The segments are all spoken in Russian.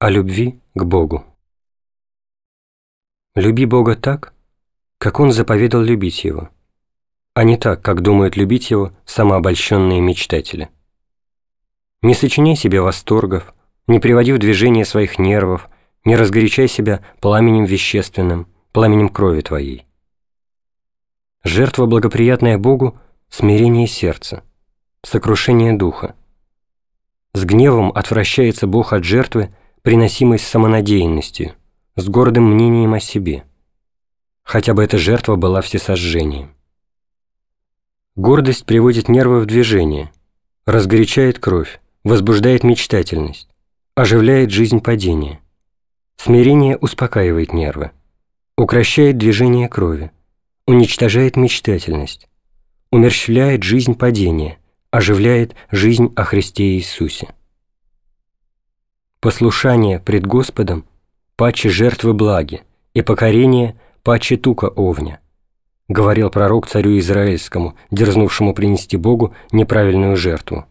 о любви к Богу. Люби Бога так, как Он заповедал любить Его, а не так, как думают любить Его самообольщенные мечтатели. Не сочиняй себе восторгов, не приводи в движение своих нервов, не разгорячай себя пламенем вещественным, пламенем крови твоей. Жертва, благоприятная Богу, смирение сердца, сокрушение духа. С гневом отвращается Бог от жертвы, приносимой с самонадеянностью, с гордым мнением о себе. Хотя бы эта жертва была всесожжением. Гордость приводит нервы в движение, разгорячает кровь, возбуждает мечтательность, оживляет жизнь падения. Смирение успокаивает нервы, укращает движение крови, уничтожает мечтательность, умерщвляет жизнь падения, оживляет жизнь о Христе Иисусе послушание пред Господом паче жертвы благи и покорение паче тука овня, говорил пророк царю Израильскому, дерзнувшему принести Богу неправильную жертву.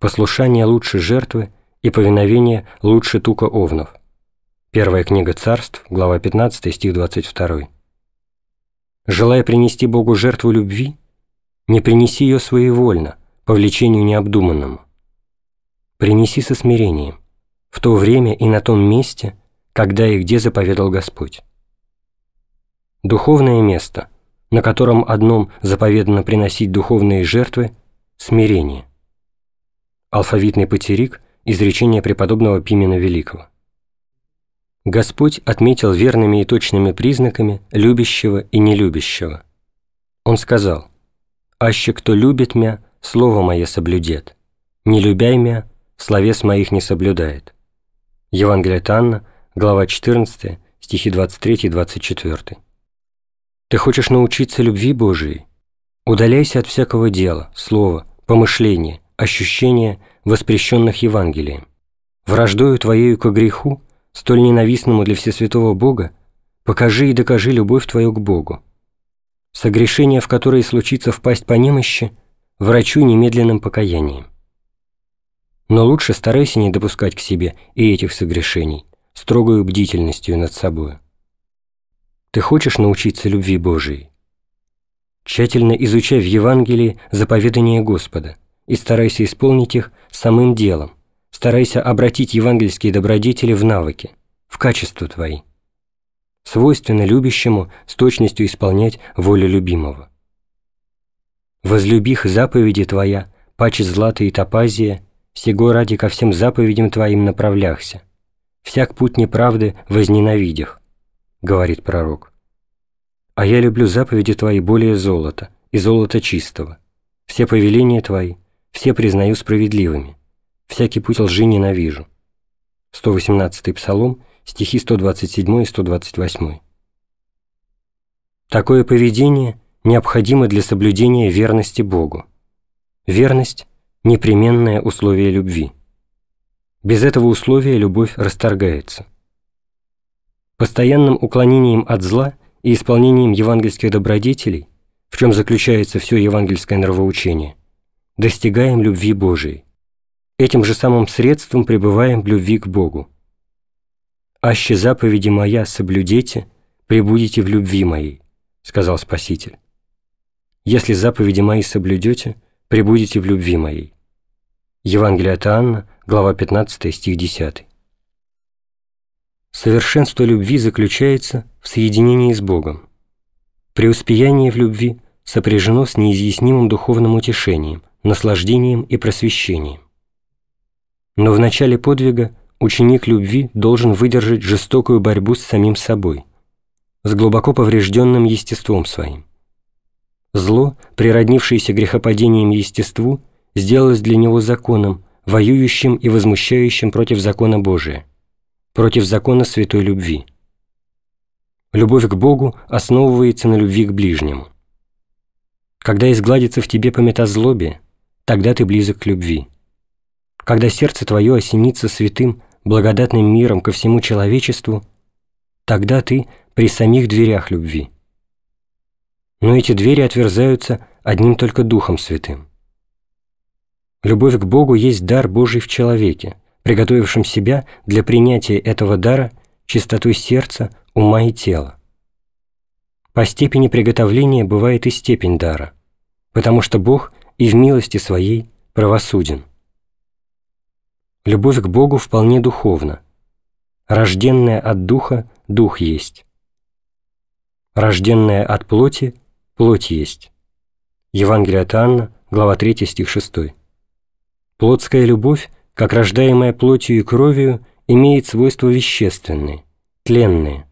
Послушание лучше жертвы и повиновение лучше тука овнов. Первая книга царств, глава 15, стих 22. Желая принести Богу жертву любви, не принеси ее своевольно, по влечению необдуманному. Принеси со смирением в то время и на том месте, когда и где заповедал Господь. Духовное место, на котором одном заповедано приносить духовные жертвы – смирение. Алфавитный потерик – изречение преподобного Пимена Великого. Господь отметил верными и точными признаками любящего и нелюбящего. Он сказал, «Аще кто любит мя, слово мое соблюдет, не любяй мя, словес моих не соблюдает». Евангелие от Анна, глава 14, стихи 23 и 24. «Ты хочешь научиться любви Божией? Удаляйся от всякого дела, слова, помышления, ощущения, воспрещенных Евангелием. Враждую твоею ко греху, столь ненавистному для Всесвятого Бога, покажи и докажи любовь твою к Богу. Согрешение, в которое случится впасть по немощи, врачу немедленным покаянием. Но лучше старайся не допускать к себе и этих согрешений, строгою бдительностью над собой. Ты хочешь научиться любви Божией? Тщательно изучай в Евангелии заповедания Господа и старайся исполнить их самым делом. Старайся обратить евангельские добродетели в навыки, в качества твои. Свойственно любящему с точностью исполнять волю любимого. Возлюбих заповеди твоя, паче злата и топазия, всего ради ко всем заповедям твоим направляхся. Всяк путь неправды возненавидях, говорит пророк. А я люблю заповеди твои более золота и золота чистого. Все повеления твои, все признаю справедливыми. Всякий путь лжи ненавижу. 118 Псалом, стихи 127 и 128. Такое поведение необходимо для соблюдения верности Богу. Верность непременное условие любви. Без этого условия любовь расторгается. Постоянным уклонением от зла и исполнением евангельских добродетелей, в чем заключается все евангельское нравоучение, достигаем любви Божией. Этим же самым средством пребываем в любви к Богу. «Аще заповеди моя соблюдете, пребудете в любви моей», — сказал Спаситель. «Если заповеди мои соблюдете, пребудете в любви моей». Евангелие от Анна, глава 15, стих 10. Совершенство любви заключается в соединении с Богом. Преуспеяние в любви сопряжено с неизъяснимым духовным утешением, наслаждением и просвещением. Но в начале подвига ученик любви должен выдержать жестокую борьбу с самим собой, с глубоко поврежденным естеством своим. Зло, природнившееся грехопадением естеству – сделалось для него законом, воюющим и возмущающим против закона Божия, против закона святой любви. Любовь к Богу основывается на любви к ближнему. Когда изгладится в тебе пометозлобие, тогда ты близок к любви. Когда сердце твое осенится святым, благодатным миром ко всему человечеству, тогда ты при самих дверях любви. Но эти двери отверзаются одним только Духом Святым. Любовь к Богу есть дар Божий в человеке, приготовившем себя для принятия этого дара чистотой сердца, ума и тела. По степени приготовления бывает и степень дара, потому что Бог и в милости своей правосуден. Любовь к Богу вполне духовна. Рожденная от духа – дух есть. Рожденная от плоти – плоть есть. Евангелие от Анна, глава 3, стих 6. Плотская любовь, как рождаемая плотью и кровью, имеет свойства вещественные, тленные.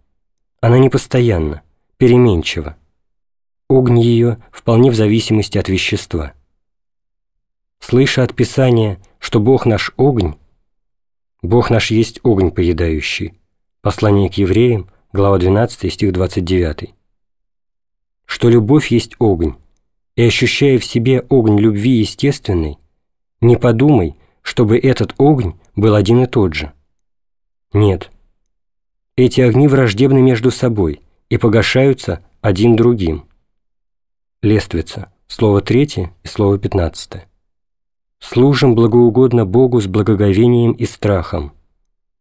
Она непостоянна, переменчива. Огонь ее вполне в зависимости от вещества. Слыша от Писания, что Бог наш огонь, Бог наш есть огонь поедающий. Послание к евреям, глава 12, стих 29. Что любовь есть огонь, и ощущая в себе огонь любви естественной, не подумай, чтобы этот огонь был один и тот же. Нет. Эти огни враждебны между собой и погашаются один другим. Лествица. Слово третье и слово пятнадцатое. Служим благоугодно Богу с благоговением и страхом,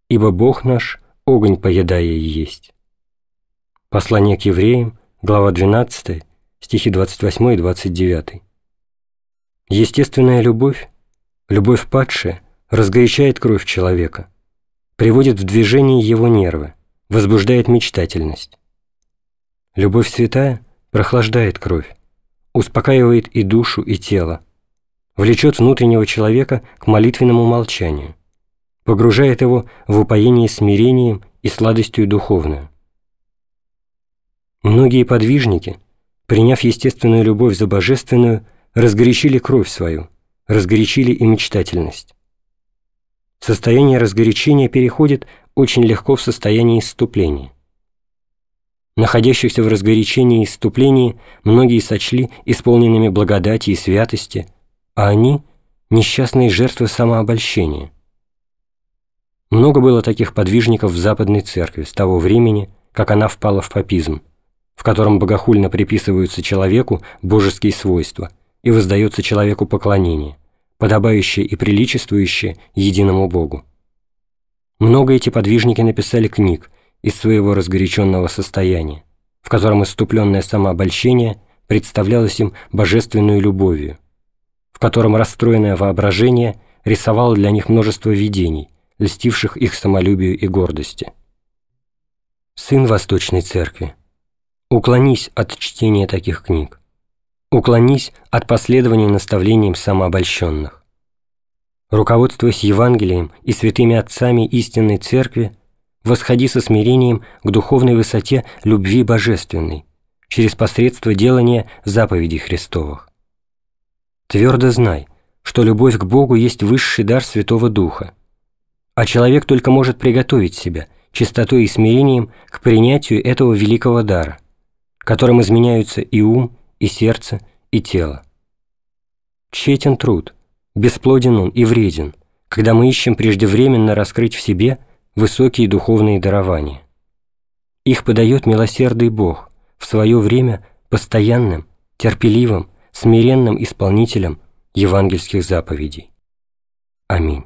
ибо Бог наш огонь поедая и есть. Послание к евреям, глава 12, стихи 28 и 29. Естественная любовь Любовь падшая разгорячает кровь человека, приводит в движение его нервы, возбуждает мечтательность. Любовь святая прохлаждает кровь, успокаивает и душу, и тело, влечет внутреннего человека к молитвенному молчанию, погружает его в упоение смирением и сладостью духовную. Многие подвижники, приняв естественную любовь за божественную, разгорячили кровь свою – разгорячили и мечтательность. Состояние разгорячения переходит очень легко в состояние исступления. Находящихся в разгорячении и исступлении многие сочли исполненными благодати и святости, а они – несчастные жертвы самообольщения. Много было таких подвижников в Западной Церкви с того времени, как она впала в папизм, в котором богохульно приписываются человеку божеские свойства и воздается человеку поклонение подобающее и приличествующее единому Богу. Много эти подвижники написали книг из своего разгоряченного состояния, в котором иступленное самообольщение представлялось им божественную любовью, в котором расстроенное воображение рисовало для них множество видений, льстивших их самолюбию и гордости. Сын Восточной Церкви, уклонись от чтения таких книг. Уклонись от последования наставлениям самообольщенных. Руководствуясь Евангелием и святыми отцами истинной церкви, восходи со смирением к духовной высоте любви божественной через посредство делания заповедей Христовых. Твердо знай, что любовь к Богу есть высший дар Святого Духа, а человек только может приготовить себя чистотой и смирением к принятию этого великого дара, которым изменяются и ум, и сердце, и тело. Тщетен труд, бесплоден он и вреден, когда мы ищем преждевременно раскрыть в себе высокие духовные дарования. Их подает милосердный Бог, в свое время постоянным, терпеливым, смиренным исполнителем евангельских заповедей. Аминь.